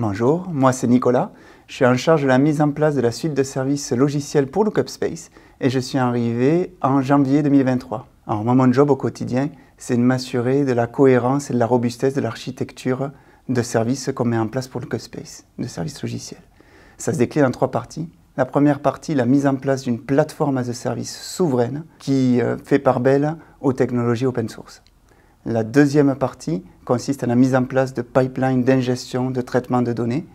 Bonjour, moi c'est Nicolas. Je suis en charge de la mise en place de la suite de services logiciels pour Lookup Space et je suis arrivé en janvier 2023. Alors moi, mon job au quotidien, c'est de m'assurer de la cohérence et de la robustesse de l'architecture de services qu'on met en place pour Lookup Space, de services logiciels. Ça se décline en trois parties. La première partie, la mise en place d'une plateforme as a service souveraine qui euh, fait part belle aux technologies open source. La deuxième partie consiste à la mise en place de pipelines d'ingestion, de traitement de données,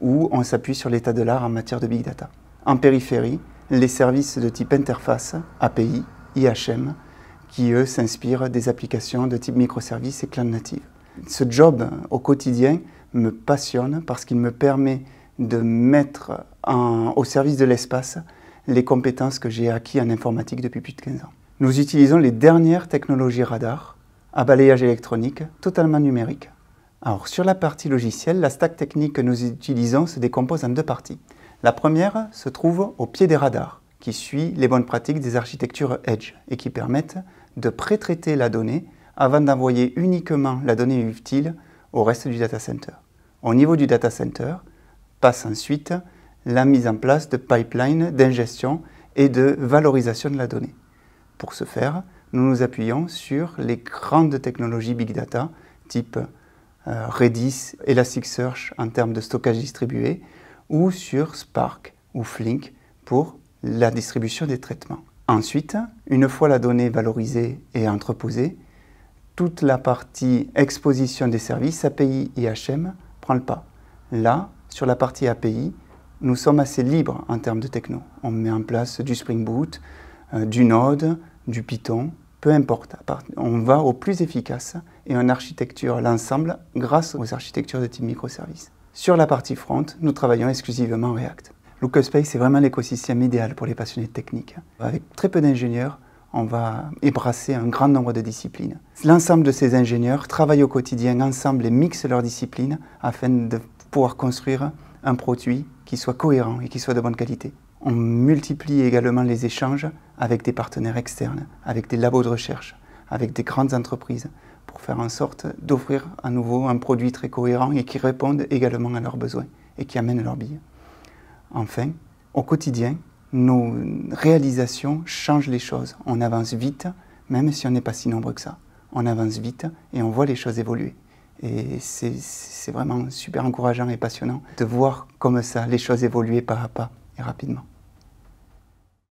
où on s'appuie sur l'état de l'art en matière de big data. En périphérie, les services de type interface, API, IHM, qui eux s'inspirent des applications de type microservices et cloud native. Ce job au quotidien me passionne parce qu'il me permet de mettre au service de l'espace les compétences que j'ai acquises en informatique depuis plus de 15 ans. Nous utilisons les dernières technologies radar un balayage électronique totalement numérique. Alors, sur la partie logicielle, la stack technique que nous utilisons se décompose en deux parties. La première se trouve au pied des radars, qui suit les bonnes pratiques des architectures Edge et qui permettent de pré-traiter la donnée avant d'envoyer uniquement la donnée utile au reste du data center. Au niveau du data center, passe ensuite la mise en place de pipelines d'ingestion et de valorisation de la donnée. Pour ce faire, nous nous appuyons sur les grandes technologies Big Data, type euh, Redis, Elasticsearch en termes de stockage distribué, ou sur Spark ou Flink pour la distribution des traitements. Ensuite, une fois la donnée valorisée et entreposée, toute la partie exposition des services API et HM prend le pas. Là, sur la partie API, nous sommes assez libres en termes de techno. On met en place du Spring Boot, euh, du Node, du Python, peu importe, on va au plus efficace et on architecture l'ensemble grâce aux architectures de type microservice. Sur la partie front, nous travaillons exclusivement React. Lookerspace Space est vraiment l'écosystème idéal pour les passionnés de technique. Avec très peu d'ingénieurs, on va ébrasser un grand nombre de disciplines. L'ensemble de ces ingénieurs travaillent au quotidien ensemble et mixent leurs disciplines afin de pouvoir construire un produit qui soit cohérent et qui soit de bonne qualité on multiplie également les échanges avec des partenaires externes, avec des labos de recherche, avec des grandes entreprises, pour faire en sorte d'offrir à nouveau un produit très cohérent et qui réponde également à leurs besoins et qui amène leurs billes. Enfin, au quotidien, nos réalisations changent les choses. On avance vite, même si on n'est pas si nombreux que ça. On avance vite et on voit les choses évoluer. Et c'est vraiment super encourageant et passionnant de voir comme ça les choses évoluer pas à pas et rapidement.